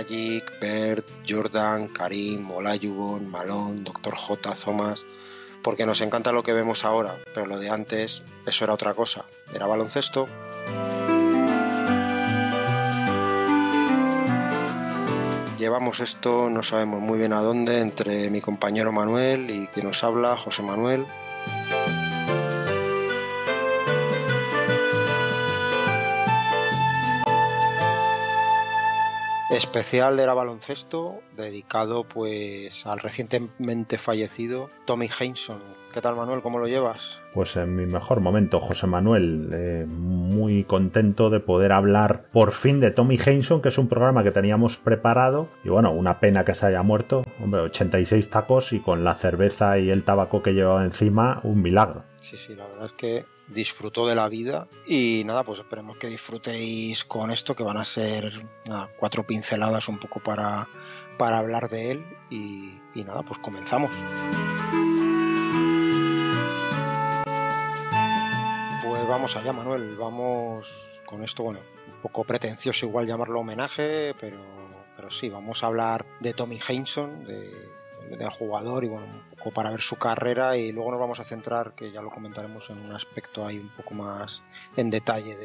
Magic, Bert, Jordan, Karim, Molayubon, Malón, Dr. J, Thomas, porque nos encanta lo que vemos ahora, pero lo de antes, eso era otra cosa, era baloncesto. Llevamos esto, no sabemos muy bien a dónde, entre mi compañero Manuel y que nos habla, José Manuel. especial era baloncesto dedicado pues al recientemente fallecido Tommy Hanson. ¿Qué tal Manuel? ¿Cómo lo llevas? Pues en mi mejor momento, José Manuel. Eh, muy contento de poder hablar por fin de Tommy Hanson, que es un programa que teníamos preparado. Y bueno, una pena que se haya muerto. Hombre, 86 tacos y con la cerveza y el tabaco que llevaba encima, un milagro. Sí, sí, la verdad es que disfrutó de la vida y nada, pues esperemos que disfrutéis con esto, que van a ser cuatro pinceladas un poco para, para hablar de él y, nada, pues comenzamos. Pues vamos allá, Manuel, vamos con esto, bueno, un poco pretencioso igual llamarlo homenaje, pero, pero sí, vamos a hablar de Tommy Hanson de del jugador y bueno, un poco para ver su carrera y luego nos vamos a centrar, que ya lo comentaremos en un aspecto ahí un poco más en detalle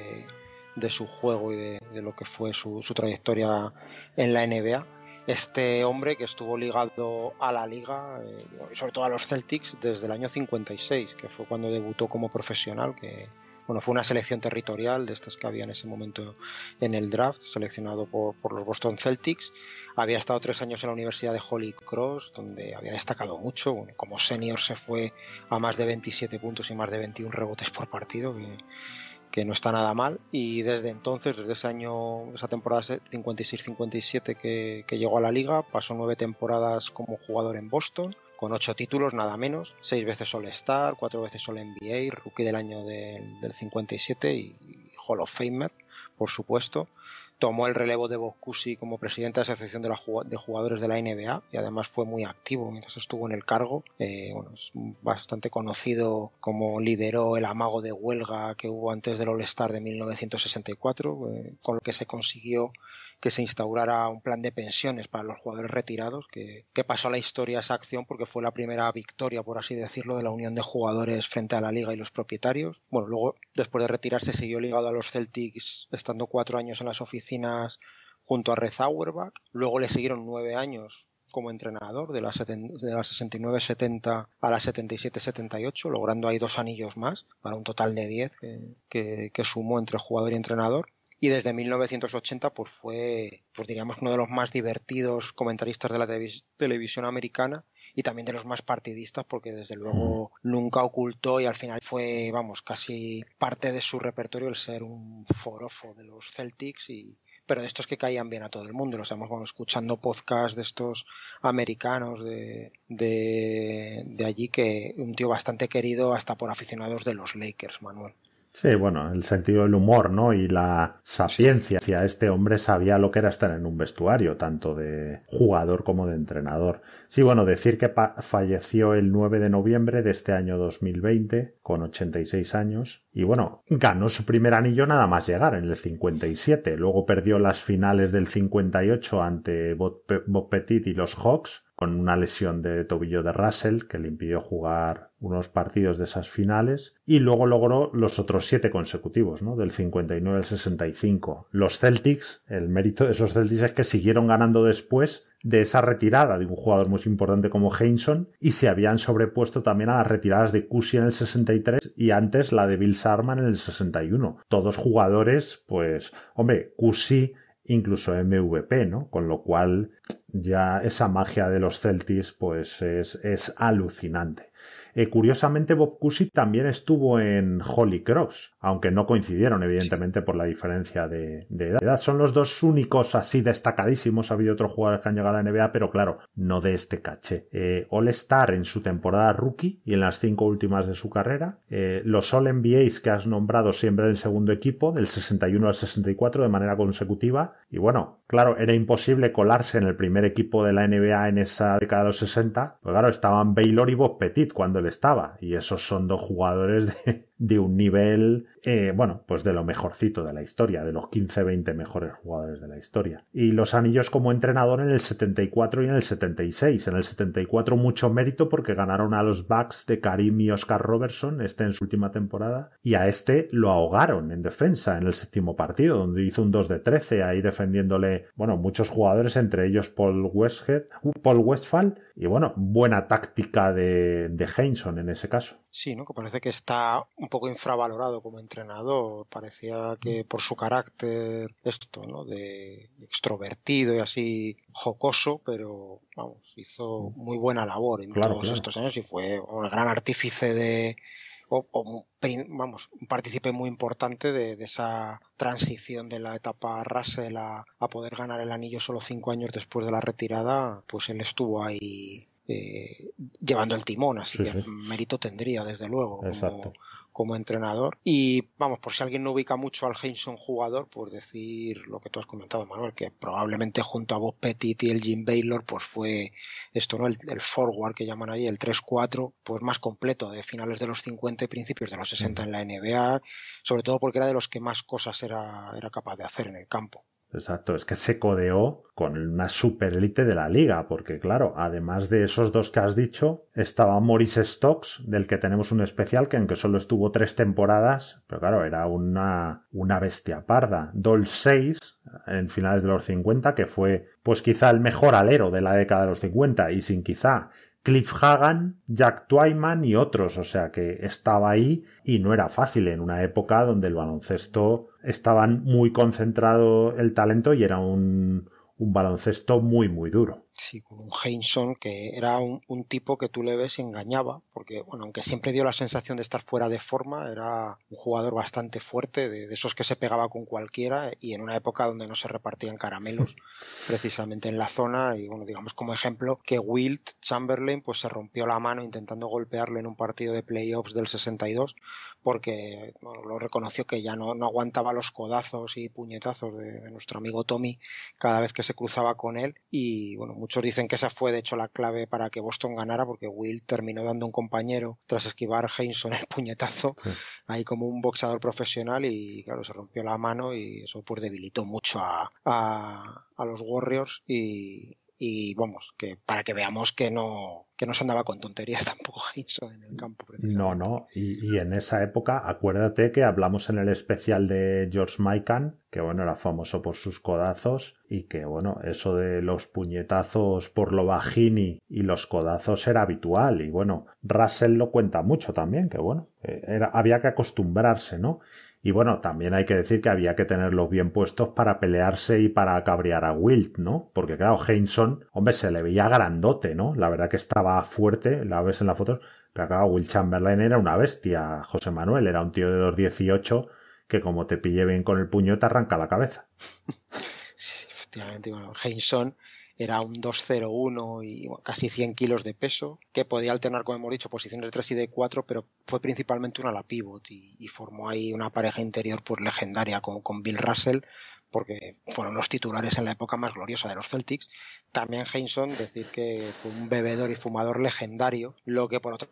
de, su juego y de, lo que fue su, trayectoria en la NBA. Este hombre que estuvo ligado a la liga eh, y sobre todo a los Celtics desde el año 56, que fue cuando debutó como profesional, que, bueno, fue una selección territorial de estas que había en ese momento en el draft, seleccionado por, los Boston Celtics. Había estado tres años en la Universidad de Holy Cross, donde había destacado mucho. como senior se fue a más de 27 puntos y más de 21 rebotes por partido, que, no está nada mal. Y desde entonces, desde ese año, esa temporada 56-57 que llegó a la liga, pasó nueve temporadas como jugador en Boston con ocho títulos nada menos, seis veces All-Star, cuatro veces All-NBA, Rookie del año del, 57 y Hall of Famer, por supuesto. Tomó el relevo de Boccusi como presidente de la Asociación de, Jugadores de la NBA y además fue muy activo mientras estuvo en el cargo. Eh, es bastante conocido como lideró el amago de huelga que hubo antes del All-Star de 1964, eh, con lo que se consiguió que se instaurara un plan de pensiones para los jugadores retirados, que, pasó a la historia esa acción porque fue la primera victoria, por así decirlo, de la unión de jugadores frente a la liga y los propietarios. Bueno, luego, después de retirarse, siguió ligado a los Celtics, estando cuatro años en las oficinas junto a Red Auerbach. Luego le siguieron nueve años como entrenador de la, 69-70 a la 77-78, logrando ahí dos anillos más, para un total de 10 que, que, que, sumó entre jugador y entrenador y desde 1980 pues fue, pues diríamos, uno de los más divertidos comentaristas de la televisión americana y también de los más partidistas porque desde luego hmm. nunca ocultó y al final fue, vamos, casi parte de su repertorio el ser un forofo de los Celtics y, pero de estos que caían bien a todo el mundo. Los estamos bueno, escuchando podcast de estos americanos de, de, allí, que un tío bastante querido hasta por aficionados de los Lakers, Manuel. Sí, bueno, el sentido del humor, ¿no? Y la sapiencia. hacia Este hombre sabía lo que era estar en un vestuario, tanto de jugador como de entrenador. Sí, bueno, decir que falleció el 9 de noviembre de este año 2020, con 86 años. Y bueno, ganó su primer anillo nada más llegar, en el 57. Luego perdió las finales del 58 ante Bob, Petit y los Hawks con una lesión de tobillo de Russell que le impidió jugar unos partidos de esas finales y luego logró los otros siete consecutivos, ¿no? del 59 al 65. Los Celtics, el mérito de esos Celtics es que siguieron ganando después de esa retirada de un jugador muy importante como Heinson y se habían sobrepuesto también a las retiradas de Cusi en el 63 y antes la de Bill Sarman en el 61. Todos jugadores, pues, hombre, Cusi incluso MVP, ¿no? Con lo cual ya esa magia de los Celtics pues es, es alucinante. Eh, curiosamente, Bob Cousy también estuvo en Holy Cross, aunque no coincidieron, evidentemente, por la diferencia de, edad. Son los dos únicos así destacadísimos. Ha habido otros jugadores que han llegado a la NBA, pero claro, no de este caché. Eh, All Star en su temporada rookie y en las cinco últimas de su carrera. Eh, los All NBAs que has nombrado siempre en el segundo equipo, del 61 al 64, de manera consecutiva. Y bueno, claro, era imposible colarse en el primer equipo de la NBA en esa década de los 60. Pues claro, estaban Baylor y Bob Petit cuando estaba. Y esos son dos jugadores de, de un nivel, eh, bueno, pues de lo mejorcito de la historia, de los 15-20 mejores jugadores de la historia. Y los anillos como entrenador en el 74 y en el 76. En el 74 mucho mérito porque ganaron a los Bucks de Karim y Oscar Robertson, este en su última temporada, y a este lo ahogaron en defensa en el séptimo partido, donde hizo un 2 de 13 ahí defendiéndole, bueno, muchos jugadores, entre ellos Paul, Westhead, Paul Westphal, y bueno, buena táctica de, de en ese caso. Sí, ¿no? Que parece que está un poco infravalorado como entrenador. Parecía que mm. por su carácter, esto, ¿no? De extrovertido y así jocoso, pero vamos, hizo mm. muy buena labor en todos estos años y fue un gran artífice de, o, vamos, un partícipe muy importante de, esa transición de la etapa Russell a, a, poder ganar el anillo solo cinco años después de la retirada, pues él estuvo ahí eh, llevando el timón, así que mérito tendría, desde luego, como, entrenador. Y vamos, por si alguien no ubica mucho al Jameson jugador, pues decir lo que tú has comentado, Manuel, que probablemente junto a Bob Petit y el Jim Baylor, pues fue esto, ¿no? El, forward que llaman ahí, el 3-4, pues más completo de finales de los 50 y principios de los 60 en la NBA, sobre todo porque era de los que más cosas era, era capaz de hacer en el campo. Exacto, es que se codeó con una superélite de la liga, porque claro, además de esos dos que has dicho, estaba Morris Stokes, del que tenemos un especial que aunque solo estuvo tres temporadas, pero claro, era una, una bestia parda. Dol 6, en finales de los 50, que fue pues quizá el mejor alero de la década de los 50, y sin quizá Cliff Hagan, Jack Twyman y otros, o sea que estaba ahí y no era fácil en una época donde el baloncesto estaban muy concentrado el talento y era un, un baloncesto muy, muy duro. Sí, con un que era un, tipo que tú le ves engañaba, porque, bueno, aunque siempre dio la sensación de estar fuera de forma, era un jugador bastante fuerte, de, esos que se pegaba con cualquiera y en una época donde no se repartían caramelos precisamente en la zona. Y, bueno, digamos como ejemplo que Wilt Chamberlain pues se rompió la mano intentando golpearle en un partido de playoffs del 62 porque lo reconoció que ya no, no, aguantaba los codazos y puñetazos de, nuestro amigo Tommy cada vez que se cruzaba con él y bueno, muchos dicen que esa fue de hecho la clave para que Boston ganara porque Will terminó dando un compañero tras esquivar a Heinson el puñetazo ahí como un boxeador profesional y claro, se rompió la mano y eso pues debilitó mucho a, a los Warriors y, y vamos, que para que veamos que no, no se andaba con tonterías tampoco en el campo. No, no, y, en esa época acuérdate que hablamos en el especial de George Mikan, que bueno, era famoso por sus codazos y que bueno, eso de los puñetazos por lo bajini y los codazos era habitual y bueno, Russell lo cuenta mucho también, que bueno, eh, era, había que acostumbrarse, ¿no? Y bueno, también hay que decir que había que tenerlos bien puestos para pelearse y para cabrear a Wilt, ¿no? Porque claro, Hanson hombre, se le veía grandote, ¿no? La verdad que estaba fuerte, la ves en las fotos, pero acá Wilt Chamberlain era una bestia, José Manuel, era un tío de 2'18 que como te pille bien con el puño te arranca la cabeza. Sí, efectivamente, bueno, Hanson era un 201 y casi 100 kilos de peso, que podía alternar, como hemos dicho, posiciones de 3 y de 4, pero fue principalmente una ala pivot y, formó ahí una pareja interior por pues, legendaria con, con Bill Russell, porque fueron los titulares en la época más gloriosa de los Celtics. También Heinson, decir que fue un bebedor y fumador legendario, lo que por otro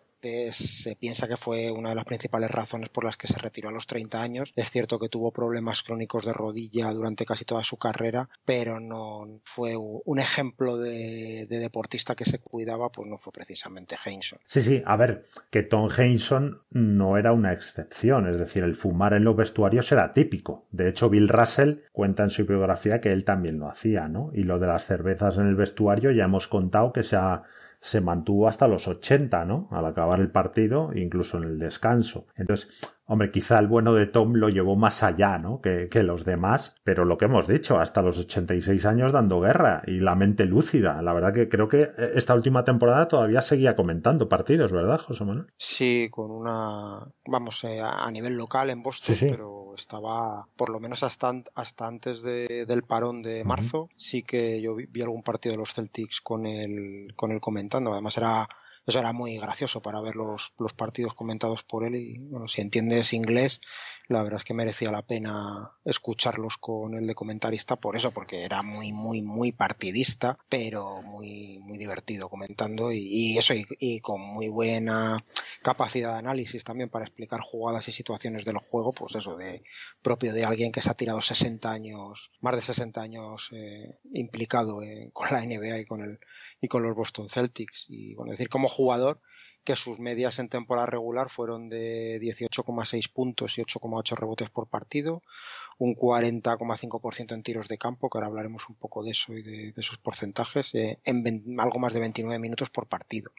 se piensa que fue una de las principales razones por las que se retiró a los 30 años. Es cierto que tuvo problemas crónicos de rodilla durante casi toda su carrera, pero no fue un ejemplo de, deportista que se cuidaba, pues no fue precisamente Heinson. Sí, sí, a ver, que Tom Hanson no era una excepción, es decir, el fumar en los vestuarios era típico. De hecho, Bill Russell cuenta en su biografía que él también lo hacía, ¿no? Y lo de las cervezas en el vestuario ya hemos contado que se ha se mantuvo hasta los 80, ¿no? Al acabar el partido, incluso en el descanso. Entonces, hombre, quizá el bueno de Tom lo llevó más allá, ¿no? Que, los demás, pero lo que hemos dicho, hasta los 86 años dando guerra y la mente lúcida. La verdad que creo que eh, esta última temporada todavía seguía comentando partidos, ¿verdad, José Manuel? Sí, con una, vamos, eh, a nivel local en Boston, pero estaba, por lo menos hasta, hasta antes de, del parón de marzo, sí que yo vi, algún partido de los Celtics con él, con él comentando. Además era, eso era muy gracioso para ver los, los partidos comentados por él y, bueno, si entiendes inglés, la verdad es que merecía la pena escucharlos con el de comentarista por eso, porque era muy, muy, muy partidista, pero muy, muy divertido comentando y, eso, y, con muy buena capacidad de análisis también para explicar jugadas y situaciones del juego, pues eso, de propio de alguien que se ha tirado 60 años, más de 60 años eh, implicado con la NBA y con, el, y con los Boston Celtics. Y bueno, decir, como jugador que sus medias en temporada regular fueron de 18,6 puntos y 8,8 rebotes por partido, un 40,5% en tiros de campo, que ahora hablaremos un poco de eso y de, sus porcentajes, eh, en algo más de 29 minutos por partido.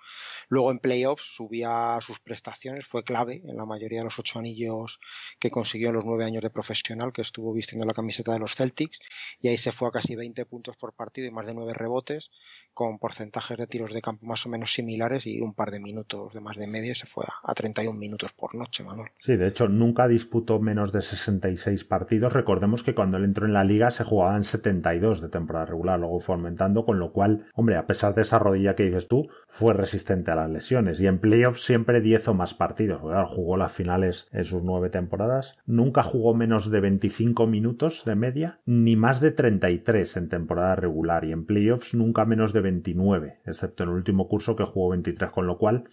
Luego en playoffs subía sus prestaciones, fue clave en la mayoría de los ocho anillos que consiguió en los nueve años de profesional, que estuvo vistiendo la camiseta de los Celtics, y ahí se fue a casi 20 puntos por partido y más de nueve rebotes, con porcentajes de tiros de campo más o menos similares y un par de minutos de más de media, se fue a, a 31 minutos por noche, Manuel. Sí, de hecho, nunca disputó menos de 66 partidos recordemos que cuando él entró en la liga se jugaban 72 de temporada regular, luego fue aumentando, con lo cual, hombre, a pesar de esa rodilla que dices tú, fue resistente a las lesiones. Y en playoffs siempre 10 o más partidos. jugó las finales en sus nueve temporadas, nunca jugó menos de 25 minutos de media, ni más de 33 en temporada regular, y en playoffs nunca menos de 29, excepto en el último curso que jugó 23, con lo cual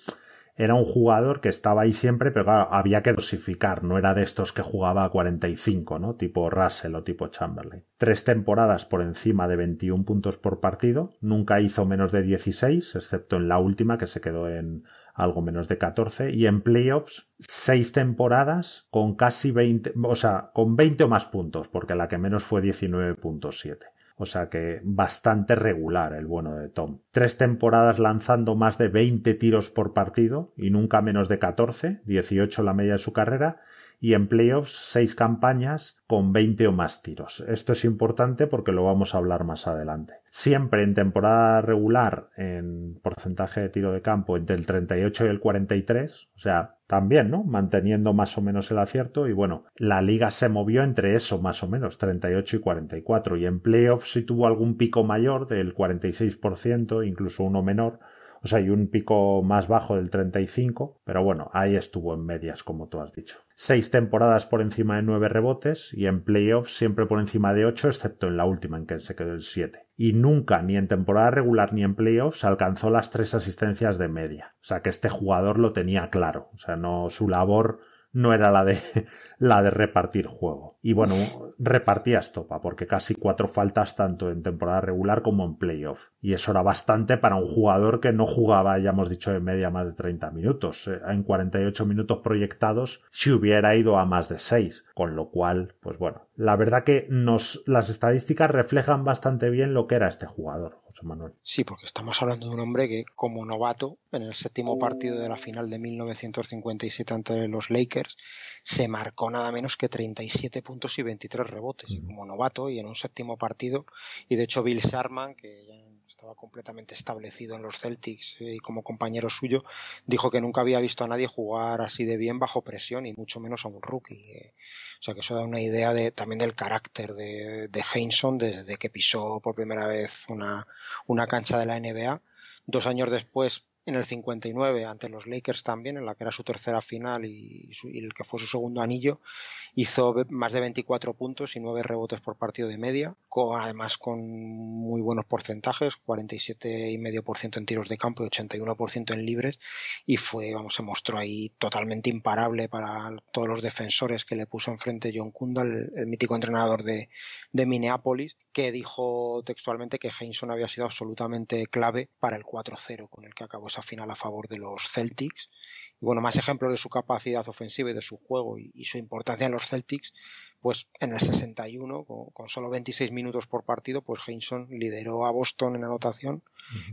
era un jugador que estaba ahí siempre, pero claro, había que dosificar, no era de estos que jugaba a 45, ¿no? Tipo Russell o tipo Chamberlain. Tres temporadas por encima de 21 puntos por partido, nunca hizo menos de 16, excepto en la última que se quedó en algo menos de 14, y en playoffs seis temporadas con casi 20, o sea, con 20 o más puntos, porque la que menos fue 19.7. O sea que bastante regular el bueno de Tom. Tres temporadas lanzando más de 20 tiros por partido y nunca menos de 14, 18 la media de su carrera, y en playoffs seis campañas con 20 o más tiros. Esto es importante porque lo vamos a hablar más adelante. Siempre en temporada regular en porcentaje de tiro de campo entre el 38 y el 43, o sea, también, ¿no? Manteniendo más o menos el acierto y bueno, la liga se movió entre eso más o menos, 38 y 44 y en playoffs si tuvo algún pico mayor del 46%, incluso uno menor, o sea, y un pico más bajo del 35, pero bueno, ahí estuvo en medias, como tú has dicho. Seis temporadas por encima de nueve rebotes y en playoffs siempre por encima de ocho, excepto en la última en que se quedó el 7. Y nunca, ni en temporada regular ni en playoffs, alcanzó las tres asistencias de media. O sea que este jugador lo tenía claro. O sea, no su labor no era la de, la de repartir juego. Y bueno, repartía estopa, porque casi cuatro faltas tanto en temporada regular como en playoff. Y eso era bastante para un jugador que no jugaba, ya hemos dicho, en media más de 30 minutos. Eh, en 48 minutos proyectados, si hubiera ido a más de 6. Con lo cual, pues bueno, la verdad que nos, las estadísticas reflejan bastante bien lo que era este jugador. Sí, porque estamos hablando de un hombre que, como novato, en el séptimo partido de la final de 1957 ante los Lakers, se marcó nada menos que 37 puntos y 23 rebotes, y como novato y en un séptimo partido. Y de hecho, Bill Sharman, que ya estaba completamente establecido en los Celtics eh, y como compañero suyo, dijo que nunca había visto a nadie jugar así de bien bajo presión y mucho menos a un rookie. Eh. O sea que eso da una idea de, también del carácter de, de desde que pisó por primera vez una, una cancha de la NBA. Dos años después en el 59 ante los Lakers también, en la que era su tercera final y, el que fue su segundo anillo, hizo más de 24 puntos y 9 rebotes por partido de media, además con muy buenos porcentajes, 47,5% en tiros de campo y 81% en libres, y fue, vamos, se mostró ahí totalmente imparable para todos los defensores que le puso enfrente John Kundal el, mítico entrenador de, de Minneapolis, que dijo textualmente que Heinsohn había sido absolutamente clave para el 4-0 con el que acabó pues, a final a favor de los Celtics. Y bueno, más ejemplos de su capacidad ofensiva y de su juego y, su importancia en los Celtics, pues en el 61, con, con, solo 26 minutos por partido, pues Hinson lideró a Boston en anotación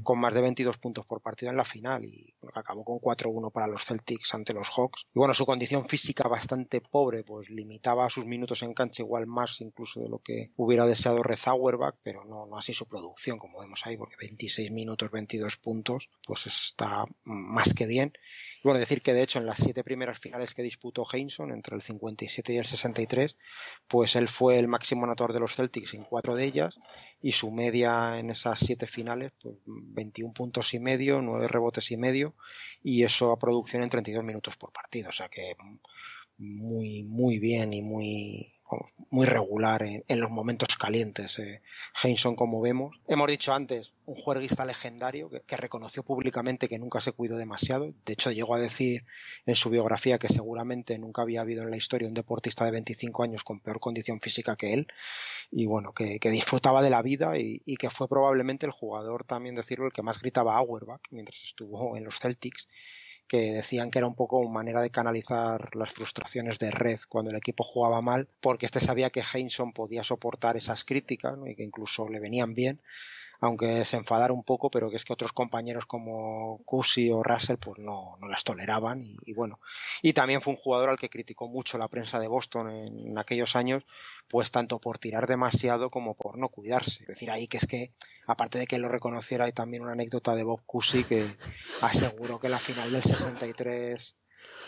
con más de 22 puntos por partido en la final y acabó con 4-1 para los Celtics ante los Hawks. Y bueno, su condición física bastante pobre, pues limitaba sus minutos en cancha igual más incluso de lo que hubiera deseado Rezauerback, pero no, no así su producción, como vemos ahí, porque 26 minutos, 22 puntos, pues es está más que bien. Y bueno, decir que de hecho en las siete primeras finales que disputó Heinson, entre el 57 y el 63, pues él fue el máximo anotador de los Celtics en cuatro de ellas y su media en esas siete finales, pues 21 puntos y medio, nueve rebotes y medio y eso a producción en 32 minutos por partido. O sea que muy, muy bien y muy muy regular en, los momentos calientes. Eh, como vemos, hemos dicho antes, un juerguista legendario que, reconoció públicamente que nunca se cuidó demasiado. De hecho, llegó a decir en su biografía que seguramente nunca había habido en la historia un deportista de 25 años con peor condición física que él. Y bueno, que, disfrutaba de la vida y, y, que fue probablemente el jugador, también decirlo, el que más gritaba Auerbach mientras estuvo en los Celtics que decían que era un poco una manera de canalizar las frustraciones de Red cuando el equipo jugaba mal, porque este sabía que Heinson podía soportar esas críticas y que incluso le venían bien aunque se enfadara un poco, pero que es que otros compañeros como Cusi o Russell pues no, no las toleraban y, bueno. Y también fue un jugador al que criticó mucho la prensa de Boston en, aquellos años, pues tanto por tirar demasiado como por no cuidarse. Es decir, ahí que es que, aparte de que lo reconociera, hay también una anécdota de Bob Cusi que aseguró que la final del 63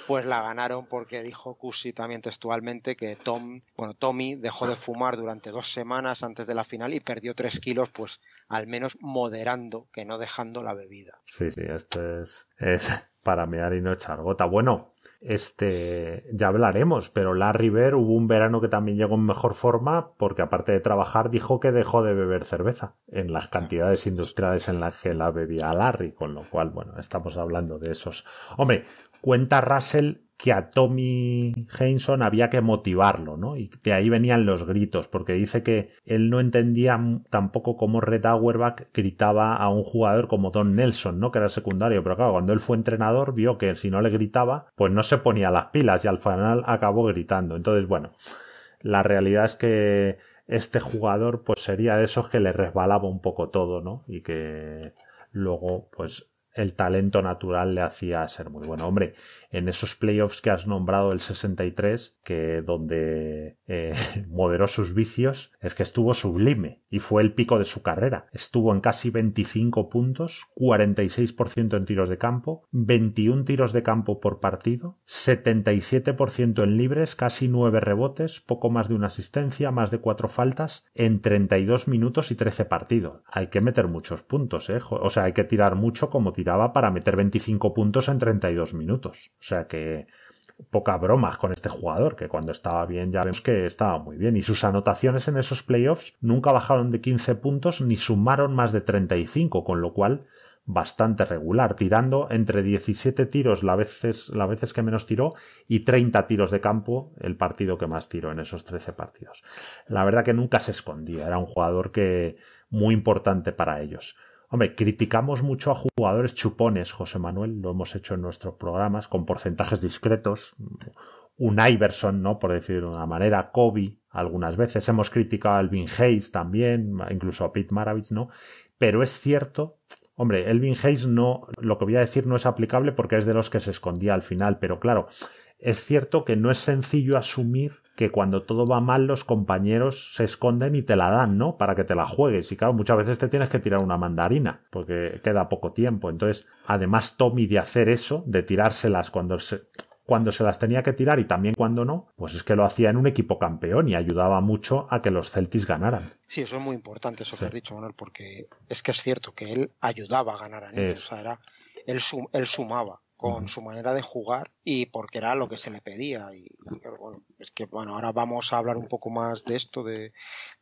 pues la ganaron porque dijo Cusi también textualmente que Tom, bueno, Tommy dejó de fumar durante dos semanas antes de la final y perdió tres kilos, pues al menos moderando, que no dejando la bebida. Sí, sí, esto es, es para mear y no echar gota. Bueno, este ya hablaremos, pero Larry River hubo un verano que también llegó en mejor forma porque aparte de trabajar dijo que dejó de beber cerveza en las ah. cantidades industriales en las que la bebía Larry, con lo cual bueno, estamos hablando de esos. Hombre, cuenta Russell que a Tommy Henson había que motivarlo, ¿no? Y de ahí venían los gritos, porque dice que él no entendía tampoco cómo Red Auerbach gritaba a un jugador como Don Nelson, ¿no? Que era secundario, pero claro, cuando él fue entrenador vio que si no le gritaba, pues no se ponía las pilas y al final acabó gritando. Entonces, bueno, la realidad es que este jugador pues sería de esos que le resbalaba un poco todo, ¿no? Y que luego pues el talento natural le hacía ser muy bueno. Hombre, en esos playoffs que has nombrado el 63, que donde eh, moderó sus vicios, es que estuvo sublime y fue el pico de su carrera. Estuvo en casi 25 puntos, 46% en tiros de campo, 21 tiros de campo por partido, 77% en libres, casi 9 rebotes, poco más de una asistencia, más de 4 faltas, en 32 minutos y 13 partidos. Hay que meter muchos puntos, eh, O sea, hay que tirar mucho como tiraba para meter 25 puntos en 32 minutos. O sea que poca broma con este jugador, que cuando estaba bien ya vemos que estaba muy bien. Y sus anotaciones en esos playoffs nunca bajaron de 15 puntos ni sumaron más de 35, con lo cual bastante regular, tirando entre 17 tiros la veces, la veces que menos tiró y 30 tiros de campo el partido que más tiró en esos 13 partidos. La verdad que nunca se escondía, era un jugador que muy importante para ellos. Hombre, criticamos mucho a jugadores chupones, José Manuel, lo hemos hecho en nuestros programas con porcentajes discretos. Un Iverson, ¿no? Por decirlo de una manera, Kobe, algunas veces hemos criticado a Elvin Hayes también, incluso a Pete Maravich, ¿no? Pero es cierto, hombre, Elvin Hayes no, lo que voy a decir no es aplicable porque es de los que se escondía al final, pero claro, es cierto que no es sencillo asumir que cuando todo va mal los compañeros se esconden y te la dan, ¿no? Para que te la juegues. Y claro, muchas veces te tienes que tirar una mandarina, porque queda poco tiempo. Entonces, además Tommy de hacer eso, de tirárselas cuando se, cuando se las tenía que tirar y también cuando no, pues es que lo hacía en un equipo campeón y ayudaba mucho a que los Celtics ganaran. Sí, eso es muy importante, eso que has dicho, Manuel, porque es que es cierto que él ayudaba a ganar a ellos. O sea, era, él sumaba con su manera de jugar y porque era lo que se le pedía. Y, es que bueno, ahora vamos a hablar un poco más de esto, de,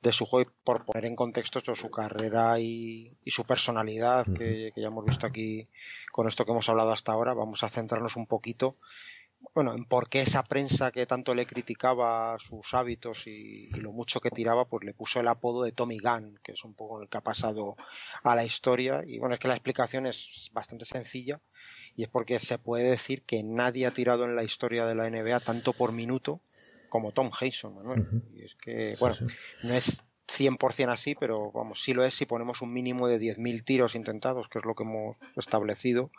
de su juego, y por poner en contexto su carrera y, y su personalidad, que, ya hemos visto aquí con esto que hemos hablado hasta ahora. Vamos a centrarnos un poquito. Bueno, en por qué esa prensa que tanto le criticaba sus hábitos y, lo mucho que tiraba, pues le puso el apodo de Tommy Gunn, que es un poco el que ha pasado a la historia. Y bueno, es que la explicación es bastante sencilla y es porque se puede decir que nadie ha tirado en la historia de la NBA tanto por minuto como Tom Hason, Manuel. Y es que, bueno, no es 100% así, pero vamos, sí lo es si ponemos un mínimo de 10.000 tiros intentados, que es lo que hemos establecido,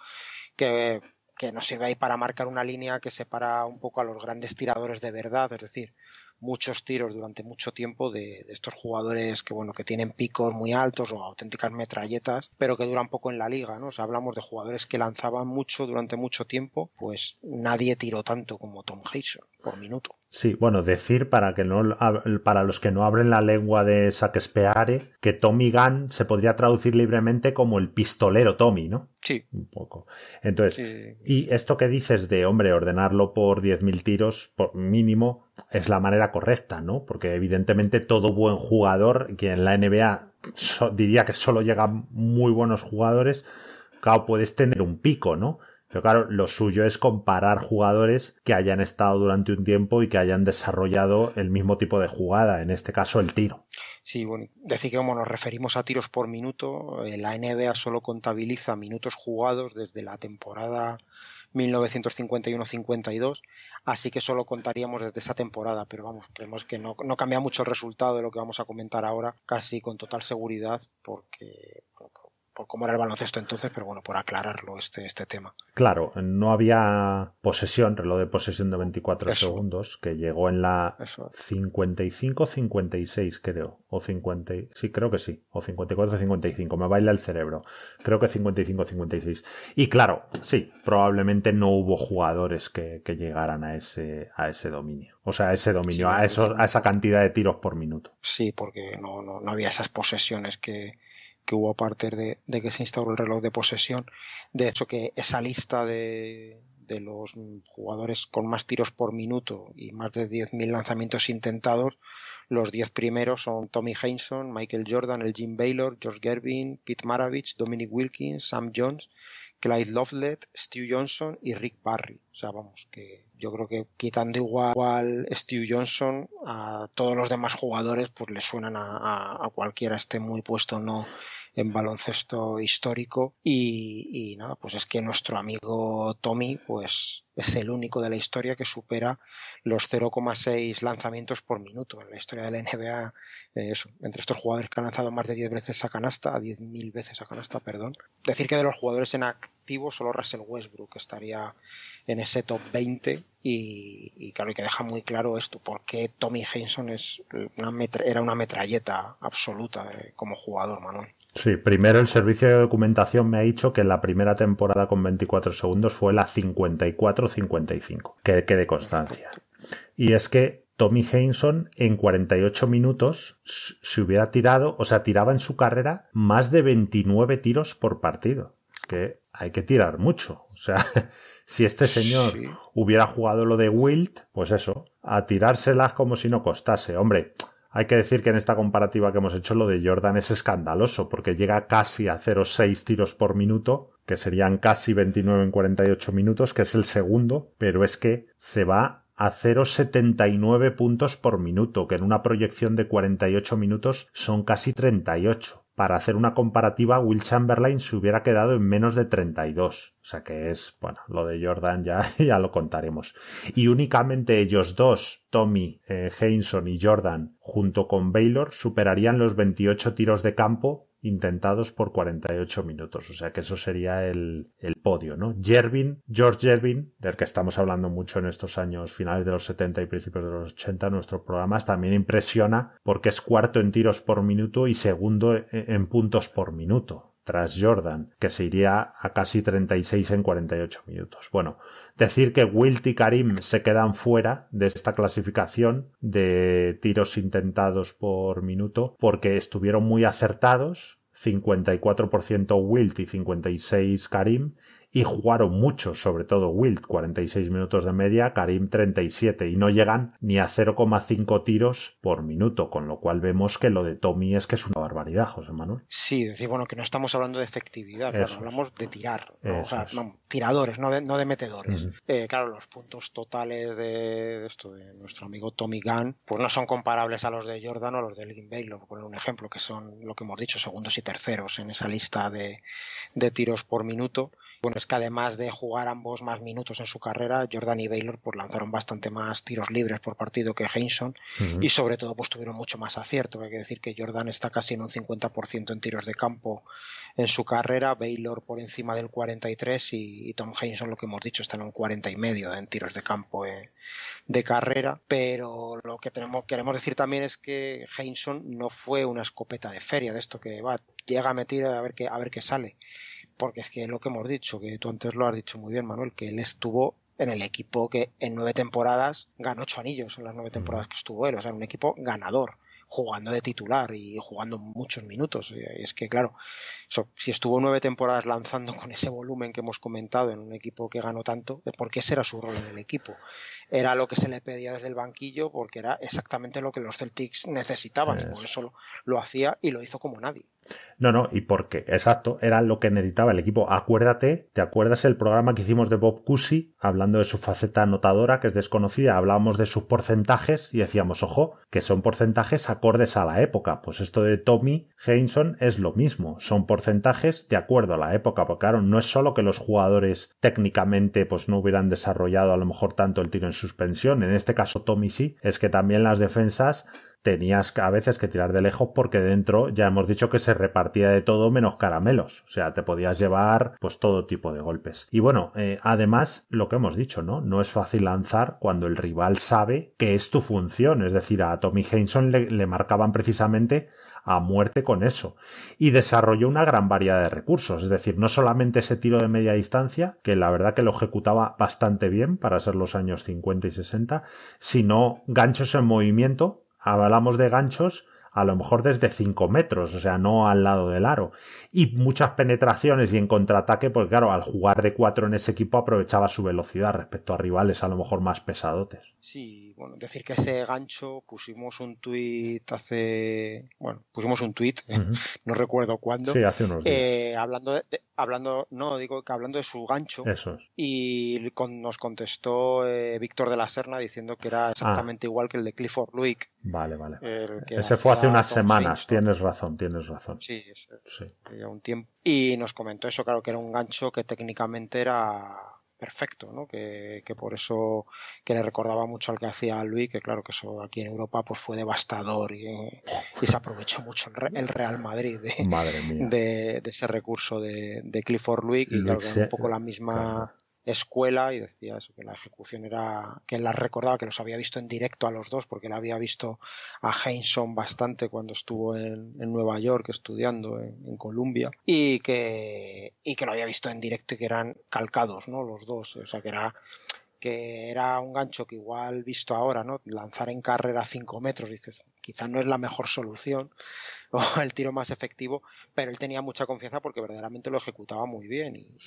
que, que nos sirve ahí para marcar una línea que separa un poco a los grandes tiradores de verdad, es decir, muchos tiros durante mucho tiempo de, estos jugadores que bueno que tienen picos muy altos o auténticas metralletas pero que duran poco en la liga no o sea, hablamos de jugadores que lanzaban mucho durante mucho tiempo pues nadie tiró tanto como Tom Hayson Sí, bueno, decir para que no para los que no abren la lengua de Saquespeare, que Tommy Gunn se podría traducir libremente como el pistolero Tommy, ¿no? Sí. Un poco. Entonces, y esto que dices de, hombre, ordenarlo por 10.000 tiros por mínimo es la manera correcta, ¿no? Porque evidentemente todo buen jugador, que en la NBA diría que solo llegan muy buenos jugadores, claro, puedes tener un pico, ¿no? Pero claro, lo suyo es comparar jugadores que hayan estado durante un tiempo y que hayan desarrollado el mismo tipo de jugada, en este caso el tiro. Sí, bueno, decir que como nos referimos a tiros por minuto, eh, la NBA solo contabiliza minutos jugados desde la temporada 1951-52, así que solo contaríamos desde esa temporada, pero vamos, creemos que no, cambia mucho el resultado de lo que vamos a comentar ahora, casi con total seguridad, porque cómo era el baloncesto entonces, pero bueno, por aclararlo este, este tema. Claro, no había posesión, reloj de posesión de 24 segundos, que llegó en la 55-56 creo, o 50, sí, creo que sí, o 54-55, me baila el cerebro, creo que 55-56. Y claro, sí, probablemente no hubo jugadores que, llegaran a ese, a ese dominio. O sea, a ese dominio, a, a esa cantidad de tiros por minuto. Sí, porque no, no había esas posesiones que, que hubo a partir de, que se instauró el reloj de posesión. De hecho, que esa lista de, de los jugadores con más tiros por minuto y más de 10.000 lanzamientos intentados, los 10 primeros son Tommy Hanson, Michael Jordan, el Jim Baylor, George Gervin, Pete Maravich, Dominic Wilkins, Sam Jones, Clyde Lovelet, Stu Johnson y Rick Barry. O sea, vamos, que yo creo que quitando igual, Stu Johnson, a todos los demás jugadores, pues le suenan a, a cualquiera, esté muy puesto no en baloncesto histórico y, nada, pues es que nuestro amigo Tommy pues es el único de la historia que supera los 0,6 lanzamientos por minuto en la historia de la NBA. Eh, eso, entre estos jugadores que han lanzado más de 10 veces a canasta, a 10.000 veces a canasta, perdón. Decir que de los jugadores en activo solo Russell Westbrook estaría en ese top 20 y, claro, y que deja muy claro esto, porque Tommy Henson es una era una metralleta absoluta eh, como jugador, Manuel. Sí, primero el servicio de documentación me ha dicho que la primera temporada con 24 segundos fue la 54-55, que de constancia. Y es que Tommy Hanson en 48 minutos se hubiera tirado, o sea, tiraba en su carrera más de 29 tiros por partido. Que hay que tirar mucho. O sea, si este señor hubiera jugado lo de Wilt, pues eso, a tirárselas como si no costase. Hombre, hay que decir que en esta comparativa que hemos hecho lo de Jordan es escandaloso porque llega casi a 0,6 tiros por minuto, que serían casi 29 en 48 minutos, que es el segundo, pero es que se va a 0,79 puntos por minuto, que en una proyección de 48 minutos son casi 38. Para hacer una comparativa, Will Chamberlain se hubiera quedado en menos de 32. O sea que es, bueno, lo de Jordan ya, ya lo contaremos. Y únicamente ellos dos, Tommy, eh, y Jordan, junto con Baylor, superarían los 28 tiros de campo intentados por 48 minutos. O sea que eso sería el, el podio, ¿no? Jervin, George Jervin, del que estamos hablando mucho en estos años finales de los 70 y principios de los 80, nuestros programas, también impresiona porque es cuarto en tiros por minuto y segundo en puntos por minuto tras Jordan, que se iría a casi 36 en 48 minutos. Bueno, decir que Wilt y Karim se quedan fuera de esta clasificación de tiros intentados por minuto porque estuvieron muy acertados, 54% Wilt y 56 Karim y jugaron mucho, sobre todo Wild, 46 minutos de media, Karim 37 y no llegan ni a 0,5 tiros por minuto, con lo cual vemos que lo de Tommy es que es una barbaridad, José Manuel. Sí, es decir, bueno, que no estamos hablando de efectividad, hablamos de tirar, o sea, tiradores, no de, metedores. Eh, claro, los puntos totales de, nuestro amigo Tommy Gunn, pues no son comparables a los de Jordan o a los de Lynn Baylor, por un ejemplo, que son lo que hemos dicho, segundos y terceros en esa lista de, de tiros por minuto. Bueno, es que además de jugar ambos más minutos en su carrera, Jordan y Baylor por pues, lanzaron bastante más tiros libres por partido que Henson y sobre todo pues tuvieron mucho más acierto. Hay que decir que Jordan está casi en un 50% en tiros de campo en su carrera, Baylor por encima del 43 y, Tom Henson, lo que hemos dicho, está en un 40 y medio en tiros de campo eh, de carrera. Pero lo que tenemos, queremos decir también es que Henson no fue una escopeta de feria de esto que va, llega a metir a ver qué, a ver qué sale porque es que lo que hemos dicho, que tú antes lo has dicho muy bien, Manuel, que él estuvo en el equipo que en nueve temporadas ganó ocho anillos en las nueve temporadas que estuvo él, o sea, un equipo ganador jugando de titular y jugando muchos minutos. Y es que, claro, si estuvo nueve temporadas lanzando con ese volumen que hemos comentado en un equipo que ganó tanto, porque ese era su rol en el equipo. Era lo que se le pedía desde el banquillo porque era exactamente lo que los Celtics necesitaban y por eso lo hacía y lo hizo como nadie. No, no, y porque, exacto, era lo que necesitaba el equipo. Acuérdate, ¿te acuerdas el programa que hicimos de Bob Cousy? Hablando de su faceta anotadora, que es desconocida, hablábamos de sus porcentajes y decíamos, ojo, que son porcentajes acordes a la época. Pues esto de Tommy Heinsohn es lo mismo, son porcentajes de acuerdo a la época, porque claro, no es solo que los jugadores técnicamente pues no hubieran desarrollado a lo mejor tanto el tiro en suspensión, en este caso Tommy sí, es que también las defensas tenías a veces que tirar de lejos porque dentro ya hemos dicho que se repartía de todo menos caramelos. O sea, te podías llevar pues todo tipo de golpes. Y bueno, eh, además, lo que hemos dicho, ¿no? No es fácil lanzar cuando el rival sabe que es tu función. Es decir, a Tommy Henson le, le marcaban precisamente a muerte con eso. Y desarrolló una gran variedad de recursos. Es decir, no solamente ese tiro de media distancia, que la verdad que lo ejecutaba bastante bien para ser los años 50 y 60, sino ganchos en movimiento hablamos de ganchos, a lo mejor desde 5 metros, o sea, no al lado del aro. Y muchas penetraciones y en contraataque, Pues claro, al jugar de 4 en ese equipo aprovechaba su velocidad respecto a rivales a lo mejor más pesadotes. Sí, bueno, decir que ese gancho pusimos un tuit hace, bueno, pusimos un tuit, no recuerdo cuándo. Sí, hace unos días. hablando, de, hablando, no, digo que hablando de su gancho. Y nos contestó eh, Víctor de la Serna diciendo que era ah. exactamente igual que el de Clifford Luick. Vale, vale. ese fue hace ah, unas semanas, tienes razón, tienes razón. Y nos comentó eso, claro, que era un gancho que técnicamente era perfecto, ¿no? Que, que, por eso que le recordaba mucho al que hacía Luis, que claro que eso aquí en Europa pues fue devastador y, y se aprovechó mucho el, Real Madrid de, de, ese recurso de, Clifford Luis y claro que un poco la misma escuela y decía eso, que la ejecución era que él la recordaba que los había visto en directo a los dos porque él había visto a Heinsohn bastante cuando estuvo en, Nueva York estudiando en, Columbia y que y que lo había visto en directo y que eran calcados no los dos o sea que era que era un gancho que igual visto ahora no lanzar en carrera 5 metros dices quizás no es la mejor solución el tiro más efectivo, pero él tenía mucha confianza porque verdaderamente lo ejecutaba muy bien. Y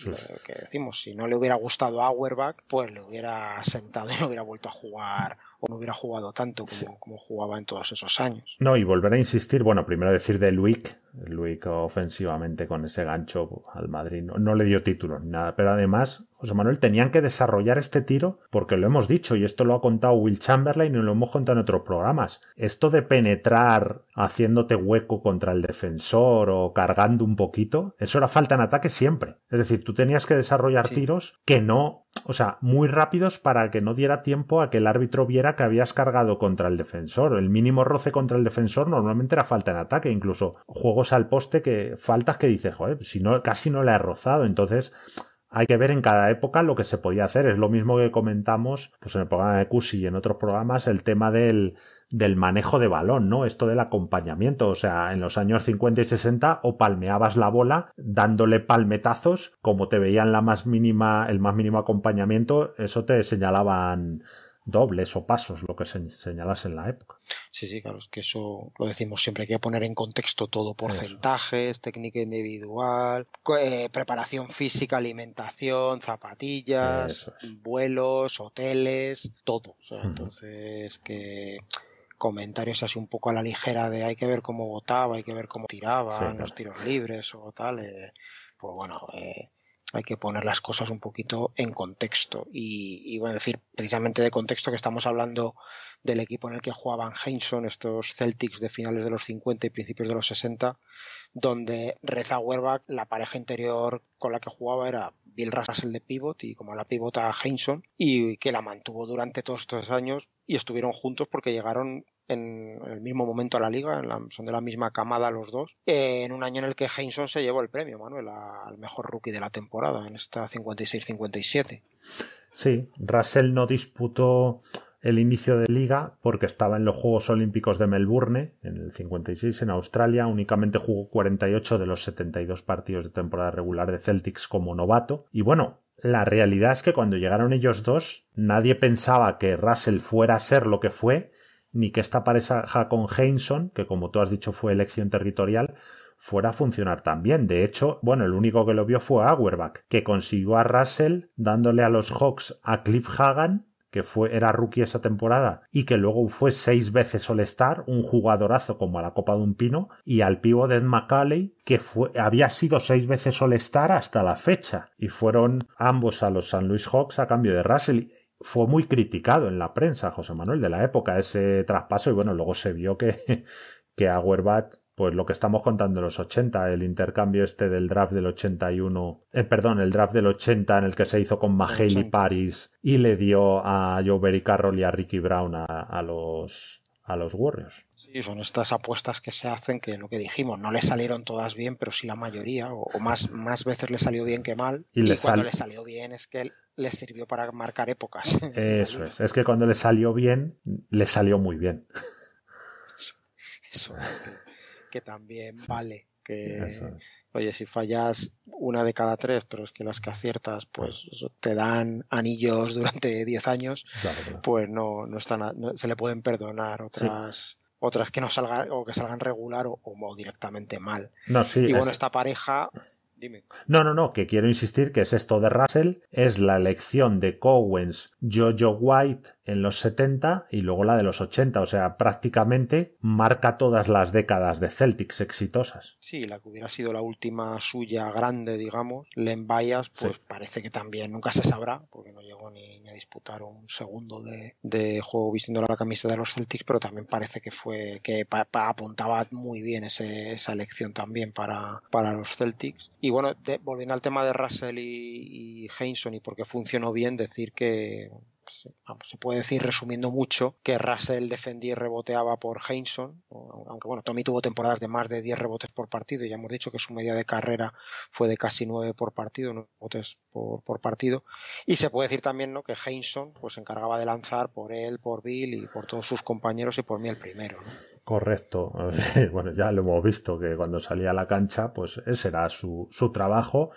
que decimos, si no le hubiera gustado a Auerbach, pues le hubiera sentado y lo hubiera vuelto a jugar no hubiera jugado tanto como, jugaba en todos esos años. No, y volver a insistir, bueno, primero decir de Luik, Luik ofensivamente con ese gancho al Madrid no, le dio título ni nada, pero además, José Manuel, tenían que desarrollar este tiro porque lo hemos dicho y esto lo ha contado Will Chamberlain y lo hemos contado en otros programas. Esto de penetrar haciéndote hueco contra el defensor o cargando un poquito, eso era falta en ataque siempre. Es decir, tú tenías que desarrollar tiros que no, o sea, muy rápidos para que no diera tiempo a que el árbitro viera que habías cargado contra el defensor. El mínimo roce contra el defensor normalmente era falta en ataque, incluso juegos al poste que faltas que dices, joder, si no, casi no le he rozado. Entonces, hay que ver en cada época lo que se podía hacer. Es lo mismo que comentamos pues, en el programa de Cusi y en otros programas el tema del, del manejo de balón, ¿no? Esto del acompañamiento. O sea, en los años 50 y 60 o palmeabas la bola dándole palmetazos, como te veían la más mínima, el más mínimo acompañamiento, eso te señalaban dobles o pasos, lo que se en la época. Sí, sí, claro, es que eso lo decimos siempre, hay que poner en contexto todo, porcentajes, técnica individual, eh, preparación física, alimentación, zapatillas, vuelos, hoteles, todo. Entonces, que comentarios así un poco a la ligera de hay que ver cómo votaba, hay que ver cómo tiraba, los tiros libres o tal, pues bueno... Eh, hay que poner las cosas un poquito en contexto. Y, y a decir precisamente de contexto que estamos hablando del equipo en el que jugaban Heinson, estos Celtics de finales de los 50 y principios de los 60, donde Reza Werbach, la pareja interior con la que jugaba era Bill Russell de pivot y como la pivota Heinson, y que la mantuvo durante todos estos años y estuvieron juntos porque llegaron en el mismo momento a la liga, son de la misma camada los dos, eh, en un año en el que Heinson se llevó el premio, Manuel, al mejor rookie de la temporada, en esta 56-57. Sí, Russell no disputó el inicio de liga porque estaba en los Juegos Olímpicos de Melbourne, en el 56 en Australia, únicamente jugó 48 de los 72 partidos de temporada regular de Celtics como novato. Y bueno, la realidad es que cuando llegaron ellos dos, nadie pensaba que Russell fuera a ser lo que fue ni que esta pareja con Heinson, que como tú has dicho fue elección territorial, fuera a funcionar tan bien. De hecho, bueno, el único que lo vio fue Auerbach, que consiguió a Russell dándole a los Hawks a Cliff Hagan, que fue, era rookie esa temporada y que luego fue seis veces All-Star, un jugadorazo como a la copa de un pino, y al pivo de Ed que fue, había sido seis veces All-Star hasta la fecha. Y fueron ambos a los San Luis Hawks a cambio de Russell fue muy criticado en la prensa, José Manuel, de la época, ese traspaso, y bueno, luego se vio que, que Auerbach, pues lo que estamos contando en los 80, el intercambio este del draft del 81, eh, perdón, el draft del 80 en el que se hizo con Mahaley Paris y le dio a Joe Berry Carroll y a Ricky Brown a, los, a los Warriors. Y son estas apuestas que se hacen que lo que dijimos, no le salieron todas bien, pero sí la mayoría, o, más, más veces le salió bien que mal. Y, cuando le salió bien es que le sirvió para marcar épocas. Eso es, es que cuando le salió bien, le salió muy bien. Eso, que, que también vale. Que, oye, si fallas una de cada tres, pero es que las que aciertas, pues te dan anillos durante 10 años, pues no, no, están, se le pueden perdonar otras otras que no salgan o que salgan regular o, directamente mal. No, sí, y bueno, esta pareja Dime. No, no, no, que quiero insistir que es esto de Russell, es la elección de Cowens, Jojo White, en los 70 y luego la de los 80. O sea, prácticamente marca todas las décadas de Celtics exitosas. Sí, la que hubiera sido la última suya grande, digamos. Len Bias, pues parece que también nunca se sabrá, porque no llegó ni, a disputar un segundo de, de, juego vistiendo la camisa de los Celtics, pero también parece que fue que apuntaba muy bien esa elección también para, para los Celtics. Y bueno, volviendo al tema de Russell y, y por y porque funcionó bien, decir que se puede decir resumiendo mucho que Russell defendía y reboteaba por Heinson, aunque bueno, Tommy tuvo temporadas de más de 10 rebotes por partido, ya hemos dicho que su media de carrera fue de casi 9 por partido, 9 por, partido, y se puede decir también ¿no? que Heinson pues, se encargaba de lanzar por él, por Bill y por todos sus compañeros y por mí el primero. Correcto, bueno, ya lo hemos visto que cuando salía a la cancha, pues ese era su, su trabajo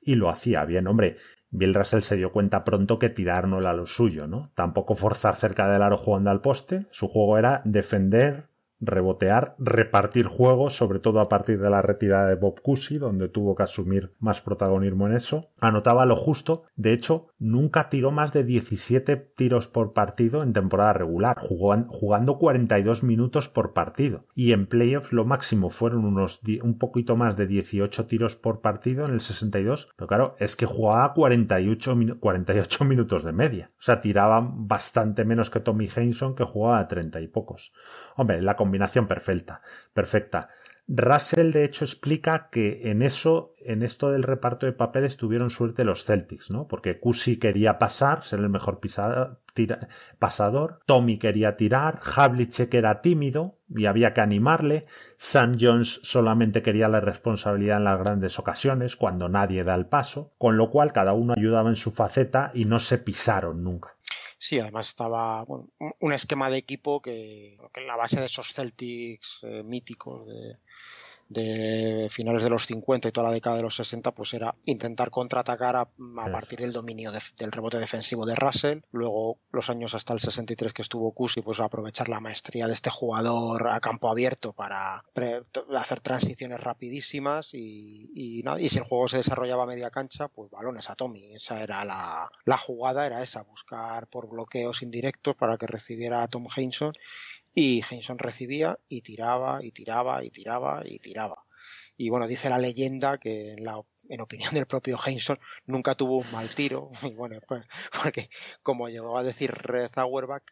y lo hacía bien. Hombre, Bill Russell se dio cuenta pronto que tirar no era lo suyo, ¿no? Tampoco forzar cerca del aro jugando al poste. Su juego era defender, rebotear, repartir juegos, sobre todo a partir de la retirada de Bob Cousy, donde tuvo que asumir más protagonismo en eso. Anotaba lo justo, de hecho, nunca tiró más de 17 tiros por partido en temporada regular, jugando 42 minutos por partido. Y en playoffs lo máximo fueron unos un poquito más de 18 tiros por partido en el 62, pero claro, es que jugaba 48, 48 minutos de media. O sea, tiraba bastante menos que Tommy Henson, que jugaba a 30 y pocos. Hombre, la combinación perfecta. perfecta. Russell, de hecho, explica que en eso, en esto del reparto de papeles, tuvieron suerte los Celtics, ¿no? Porque Cusi quería pasar, ser el mejor pasador, Tommy quería tirar, Havlicek era tímido y había que animarle, Sam Jones solamente quería la responsabilidad en las grandes ocasiones, cuando nadie da el paso, con lo cual cada uno ayudaba en su faceta y no se pisaron nunca. Sí, además estaba bueno, un esquema de equipo que, que en la base de esos Celtics eh, míticos de, de finales de los 50 y toda la década de los 60, pues era intentar contraatacar a, partir del dominio del rebote defensivo de Russell. Luego, los años hasta el 63 que estuvo Cusi, pues aprovechar la maestría de este jugador a campo abierto para hacer transiciones rapidísimas y, y, y, si el juego se desarrollaba a media cancha, pues balones a Tommy. Esa era la, la jugada, era esa, buscar por bloqueos indirectos para que recibiera a Tom Henson y Hanson recibía y tiraba y tiraba y tiraba y tiraba. Y bueno, dice la leyenda que en, la, en opinión del propio Hanson nunca tuvo un mal tiro. Y bueno, pues, porque como llegó a decir Reza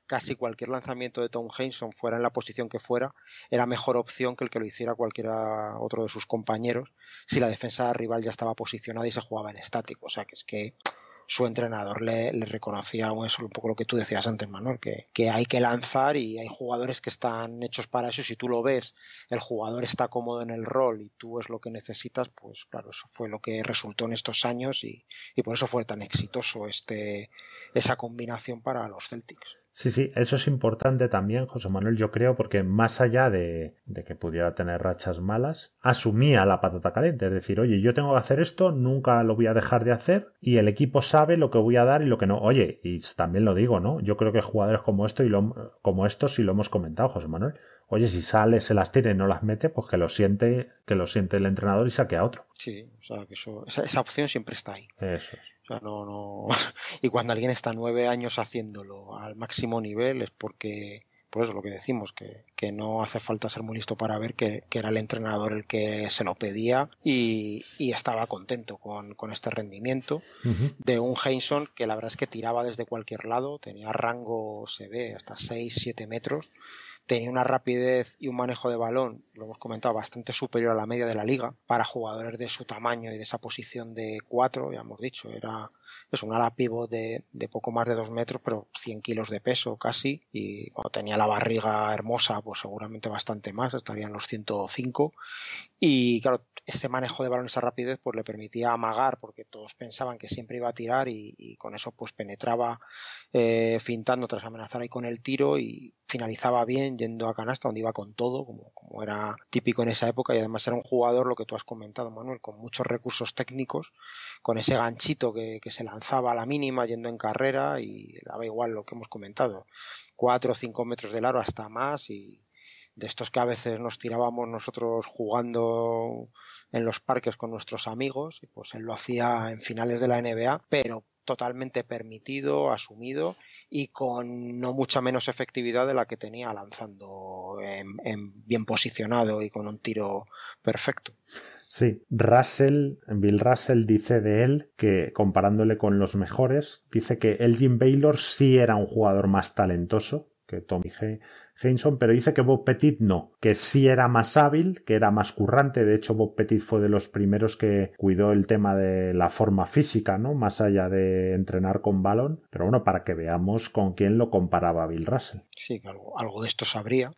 casi cualquier lanzamiento de Tom Hanson fuera en la posición que fuera, era mejor opción que el que lo hiciera cualquiera otro de sus compañeros si la defensa rival ya estaba posicionada y se jugaba en estático. O sea que es que su entrenador le, reconocía un poco lo que tú decías antes, Manuel, que, hay que lanzar y hay jugadores que están hechos para eso. Si tú lo ves, el jugador está cómodo en el rol y tú es lo que necesitas, pues claro, eso fue lo que resultó en estos años y, y por eso fue tan exitoso este, esa combinación para los Celtics. Sí, sí, eso es importante también, José Manuel, yo creo, porque más allá de, de, que pudiera tener rachas malas, asumía la patata caliente, es decir, oye, yo tengo que hacer esto, nunca lo voy a dejar de hacer y el equipo sabe lo que voy a dar y lo que no. Oye, y también lo digo, ¿no? Yo creo que jugadores como esto y lo, como estos sí lo hemos comentado, José Manuel. Oye, si sale, se las tira y no las mete, pues que lo siente, que lo siente el entrenador y saque a otro. Sí, o sea, que eso, esa, esa opción siempre está ahí. Eso es no, Y cuando alguien está nueve años haciéndolo al máximo nivel es porque, por eso lo que decimos, que, no hace falta ser muy listo para ver que, era el entrenador el que se lo pedía y, y estaba contento con, con este rendimiento de un Heinson que la verdad es que tiraba desde cualquier lado, tenía rango, se ve, hasta 6, 7 metros tenía una rapidez y un manejo de balón, lo hemos comentado, bastante superior a la media de la liga para jugadores de su tamaño y de esa posición de cuatro, ya hemos dicho, era es un ala pivot de, poco más de dos metros, pero 100 kilos de peso casi. Y cuando tenía la barriga hermosa, pues seguramente bastante más, estarían los 105. Y claro, ese manejo de balón, esa rapidez, pues le permitía amagar, porque todos pensaban que siempre iba a tirar y, con eso pues penetraba eh, fintando tras amenazar ahí con el tiro y finalizaba bien yendo a canasta, donde iba con todo, como, como era típico en esa época, y además era un jugador, lo que tú has comentado, Manuel, con muchos recursos técnicos, con ese ganchito que, se lanzaba a la mínima yendo en carrera, y daba igual lo que hemos comentado, cuatro o cinco metros del aro hasta más, y de estos que a veces nos tirábamos nosotros jugando en los parques con nuestros amigos, y pues él lo hacía en finales de la NBA, pero totalmente permitido, asumido y con no mucha menos efectividad de la que tenía lanzando en, bien posicionado y con un tiro perfecto. Sí, Russell, Bill Russell dice de él que comparándole con los mejores, dice que Elgin Baylor sí era un jugador más talentoso que Tommy G pero dice que Bob Petit no, que sí era más hábil, que era más currante. De hecho, Bob Petit fue de los primeros que cuidó el tema de la forma física, ¿no? Más allá de entrenar con balón. Pero bueno, para que veamos con quién lo comparaba Bill Russell. Sí, que algo, algo de esto sabría.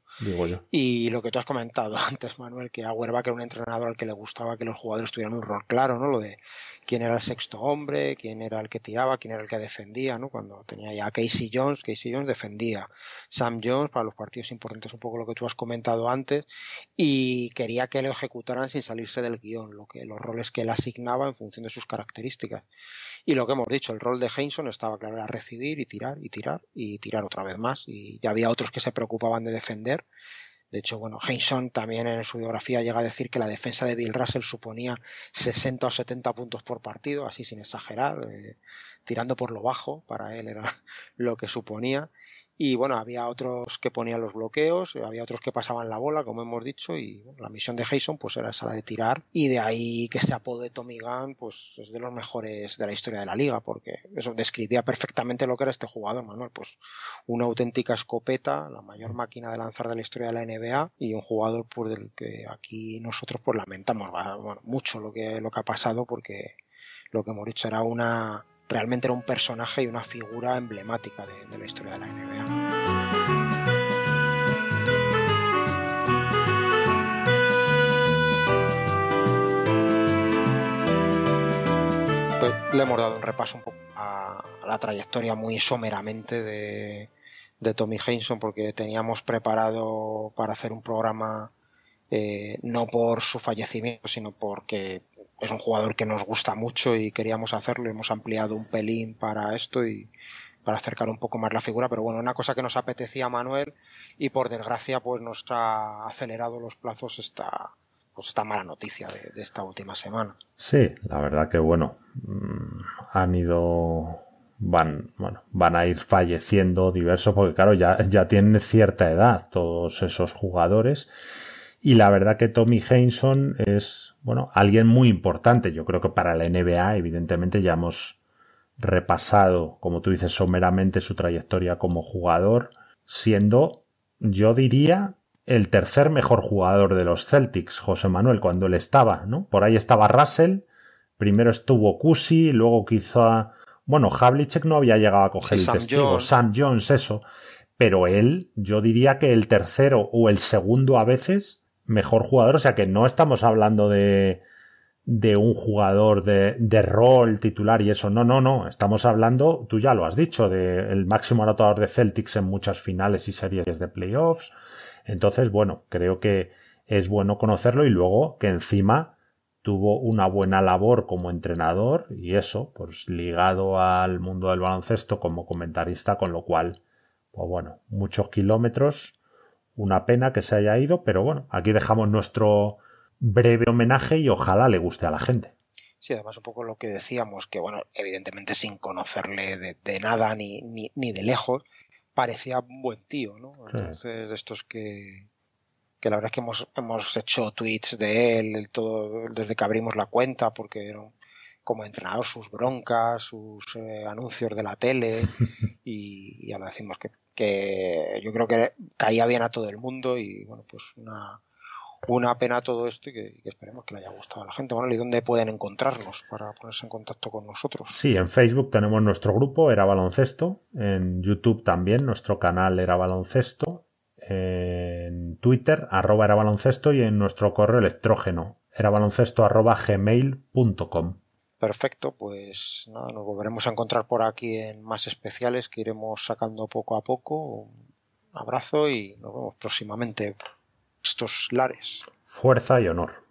Y lo que tú has comentado antes, Manuel, que que era un entrenador al que le gustaba que los jugadores tuvieran un rol claro, ¿no? Lo de quién era el sexto hombre, quién era el que tiraba, quién era el que defendía, ¿no? Cuando tenía ya a Casey Jones, Casey Jones defendía, Sam Jones para los partidos importantes, un poco lo que tú has comentado antes, y quería que lo ejecutaran sin salirse del guión, lo que, los roles que él asignaba en función de sus características. Y lo que hemos dicho, el rol de Henson estaba claro, era recibir y tirar y tirar y tirar otra vez más. Y ya había otros que se preocupaban de defender. De hecho, bueno, Henson también en su biografía llega a decir que la defensa de Bill Russell suponía 60 o 70 puntos por partido, así sin exagerar, eh, tirando por lo bajo, para él era lo que suponía. Y bueno, había otros que ponían los bloqueos, había otros que pasaban la bola, como hemos dicho, y la misión de Jason pues era esa de tirar. Y de ahí que se apode Tommy Gunn, pues es de los mejores de la historia de la liga, porque eso describía perfectamente lo que era este jugador, Manuel. Pues una auténtica escopeta, la mayor máquina de lanzar de la historia de la NBA y un jugador por pues, el del que aquí nosotros por pues, lamentamos mucho lo que, lo que ha pasado porque lo que hemos dicho era una realmente era un personaje y una figura emblemática de, la historia de la NBA. le hemos dado un repaso un poco a, la trayectoria muy someramente de, Tommy Henson porque teníamos preparado para hacer un programa eh, no por su fallecimiento, sino porque es un jugador que nos gusta mucho y queríamos hacerlo. Hemos ampliado un pelín para esto y para acercar un poco más la figura, pero bueno, una cosa que nos apetecía a Manuel y por desgracia pues nos ha acelerado los plazos esta, pues mala noticia de, esta última semana. Sí, la verdad que bueno, mm, han ido van, bueno, van a ir falleciendo diversos, porque claro, ya, ya tienen cierta edad todos esos jugadores y la verdad que Tommy Henson es, bueno, alguien muy importante. Yo creo que para la NBA, evidentemente, ya hemos repasado, como tú dices, someramente su trayectoria como jugador, siendo, yo diría, el tercer mejor jugador de los Celtics, José Manuel, cuando él estaba, ¿no? Por ahí estaba Russell, primero estuvo Kusi luego quizá, bueno, Havlicek no había llegado a coger el testigo, Sam Jones, eso, pero él, yo diría que el tercero o el segundo a veces mejor jugador. O sea que no estamos hablando de, de un jugador de, de, rol titular y eso. No, no, no. Estamos hablando, tú ya lo has dicho, del máximo anotador de Celtics en muchas finales y series de playoffs. Entonces, bueno, creo que es bueno conocerlo y luego que encima tuvo una buena labor como entrenador y eso, pues ligado al mundo del baloncesto como comentarista, con lo cual, pues bueno, muchos kilómetros una pena que se haya ido, pero bueno, aquí dejamos nuestro breve homenaje y ojalá le guste a la gente. Sí, además un poco lo que decíamos, que bueno, evidentemente sin conocerle de, nada ni, ni, de lejos, parecía un buen tío, ¿no? Entonces, estos que, la verdad es que hemos, hemos hecho tweets de él todo, desde que abrimos la cuenta, porque como entrenador sus broncas, sus eh, anuncios de la tele, y, ahora decimos que que yo creo que caía bien a todo el mundo y bueno, pues una, pena todo esto y que, esperemos que le haya gustado a la gente. Bueno, ¿y dónde pueden encontrarnos para ponerse en contacto con nosotros? Sí, en Facebook tenemos nuestro grupo, Era Baloncesto, en YouTube también, nuestro canal Era Baloncesto, en Twitter, arroba Era Baloncesto y en nuestro correo electrógeno, era baloncesto arroba gmail.com. Perfecto, pues nada, nos volveremos a encontrar por aquí en más especiales que iremos sacando poco a poco. Un abrazo y nos vemos próximamente. Estos lares. Fuerza y honor.